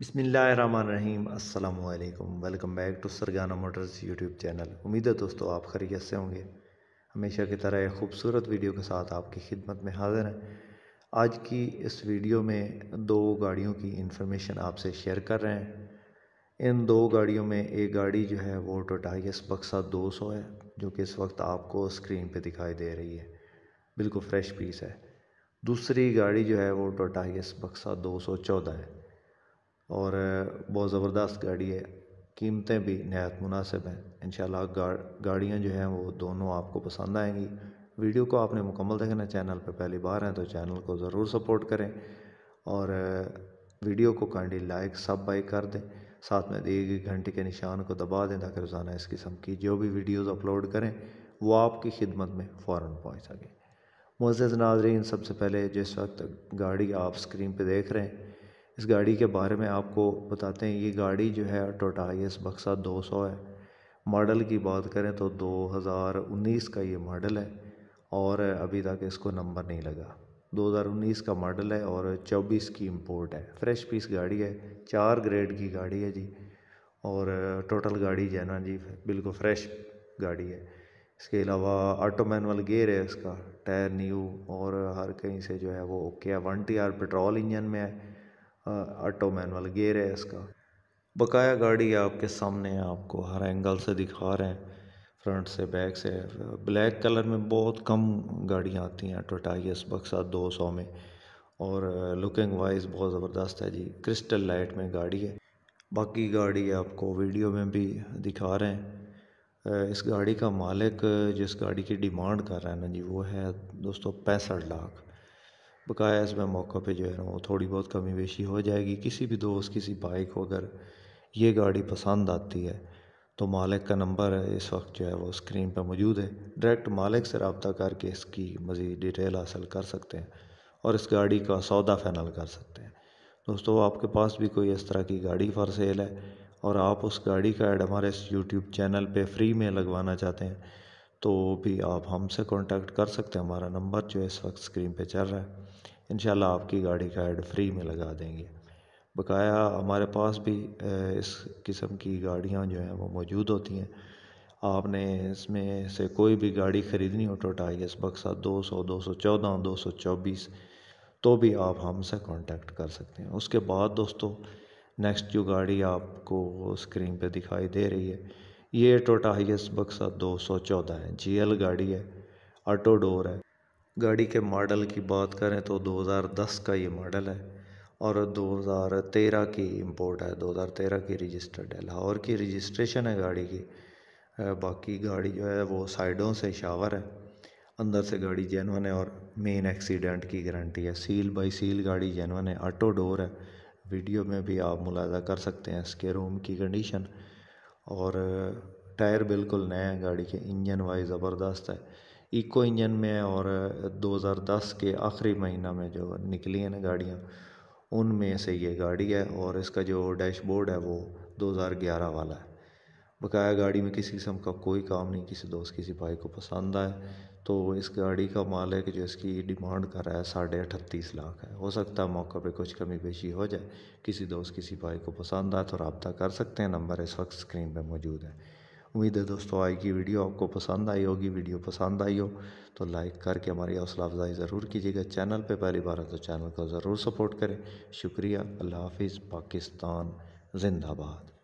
बिसमीम अल्लाम welcome back to Sargana motors YouTube channel उम्मीद है दोस्तों आप खरीत से होंगे हमेशा की तरह एक खूबसूरत वीडियो के साथ आपकी खिदमत में हाजिर हैं आज की इस वीडियो में दो गाड़ियों की इन्फॉर्मेशन आपसे शेयर कर रहे हैं इन दो गाड़ियों में एक गाड़ी जो है वो टोटा यस बक्सा दो सौ है जो कि इस वक्त आपको स्क्रीन पर दिखाई दे रही है बिल्कुल फ्रेश पीस है दूसरी गाड़ी जो है वो टोटा यस बक्सा दो सौ चौदह है और बहुत ज़बरदस्त गाड़ी है कीमतें भी नहायत मुनासिब हैं इंशाल्लाह गाड़ियाँ जो हैं वो दोनों आपको पसंद आएंगी वीडियो को आपने मुकम्मल देखना चैनल पर पहली बार हैं तो चैनल को ज़रूर सपोर्ट करें और वीडियो को कांडी लाइक सब बाई कर दें साथ में दिए गई घंटे के निशान को दबा दें ताकि रोज़ाना इस किस्म की जो भी वीडियोस अपलोड करें वो आपकी खिदमत में फ़ौर पहुँच सकें मुज़ नाजरीन सबसे पहले जिस वक्त गाड़ी आप स्क्रीन पर देख रहे हैं इस गाड़ी के बारे में आपको बताते हैं ये गाड़ी जो है टोटा एस बक्सा दो सौ है मॉडल की बात करें तो 2019 का ये मॉडल है और अभी तक इसको नंबर नहीं लगा 2019 का मॉडल है और 24 की इंपोर्ट है फ्रेश पीस गाड़ी है चार ग्रेड की गाड़ी है जी और टोटल गाड़ी जो जी बिल्कुल फ्रेश गाड़ी है इसके अलावा ऑटो मैनुअल गेयर है इसका टायर न्यू और हर कहीं से जो है वो ओके है one T R petrol engine में है ऑटो मैनुअल गेयर है इसका बकाया गाड़ी आपके सामने आपको हर एंगल से दिखा रहे हैं फ्रंट से बैक से ब्लैक कलर में बहुत कम गाड़ियाँ आती हैं टोटाइस बक्सा दो सौ में और लुकिंग uh, वाइज बहुत ज़बरदस्त है जी क्रिस्टल लाइट में गाड़ी है बाकी गाड़ी आपको वीडियो में भी दिखा रहे हैं uh, इस गाड़ी का मालिक जिस गाड़ी की डिमांड कर रहा है ना जी वो है दोस्तों पैंसठ लाख बकाया इसमें मौक़ पे जो है ना वो थोड़ी बहुत कमी बेशी हो जाएगी किसी भी दोस्त किसी भाई को अगर ये गाड़ी पसंद आती है तो मालिक का नंबर है इस वक्त जो है वो स्क्रीन पर मौजूद है डायरेक्ट मालिक से रबता करके इसकी मज़ीद डिटेल हासिल कर सकते हैं और इस गाड़ी का सौदा फैनल कर सकते हैं दोस्तों आपके पास भी कोई इस तरह की गाड़ी फॉर सेल है और आप उस गाड़ी का ऐड हमारे इस यूट्यूब चैनल पे फ्री में लगवाना चाहते हैं तो भी आप हमसे कांटेक्ट कर सकते हैं हमारा नंबर जो है इस वक्त स्क्रीन पे चल रहा है इन आपकी गाड़ी का एड फ्री में लगा देंगे बकाया हमारे पास भी इस किस्म की गाड़ियाँ जो हैं वो मौजूद होती हैं आपने इसमें से कोई भी गाड़ी ख़रीदनी हो टोटा एस बक्सा दो सौ दो सौ चौदह दो सौ चौबीस तो भी आप हमसे कांटेक्ट कर सकते हैं उसके बाद दोस्तों नेक्स्ट जो गाड़ी आपको स्क्रीन पे दिखाई दे रही है ये टोटा हाइस बक्सा 214 है जीएल गाड़ी है ऑटो डोर है गाड़ी के मॉडल की बात करें तो 2010 का ये मॉडल है और 2013 की इंपोर्ट है 2013 की रजिस्टर्ड है लाहौर की रजिस्ट्रेशन है गाड़ी की बाकी गाड़ी जो है वो साइडों से शावर है अंदर से गाड़ी जैनवन है और मेन एक्सीडेंट की गारंटी है सील बाई सील गाड़ी जैनवन है ऑटो डोर है वीडियो में भी आप मुलाजा कर सकते हैं इसके रूम की कंडीशन और टायर बिल्कुल नए हैं गाड़ी के इंजन वाइज ज़बरदस्त है इको इंजन में और 2010 के आखिरी महीना में जो निकली है ना गाड़ियाँ उनमें से ये गाड़ी है और इसका जो डैशबोर्ड है वो 2011 वाला है बकाया गाड़ी में किसी किस्म का कोई काम नहीं किसी दोस्त किसी भाई को पसंद आए तो इस गाड़ी का मालिक जो इसकी डिमांड कर रहा है साढ़े अठतीस लाख है हो सकता है मौका पे कुछ कमी पेशी हो जाए किसी दोस्त किसी भाई को पसंद आए तो रबता कर सकते हैं नंबर इस वक्त स्क्रीन पे मौजूद है उम्मीद है दोस्तों आज की वीडियो आपको पसंद आई होगी वीडियो पसंद आई हो तो लाइक करके हमारी हौसला अफजाई ज़रूर कीजिएगा चैनल पे पहली बार है तो चैनल को ज़रूर सपोर्ट करें शुक्रिया अल्लाह हाफिज़ पाकिस्तान जिंदाबाद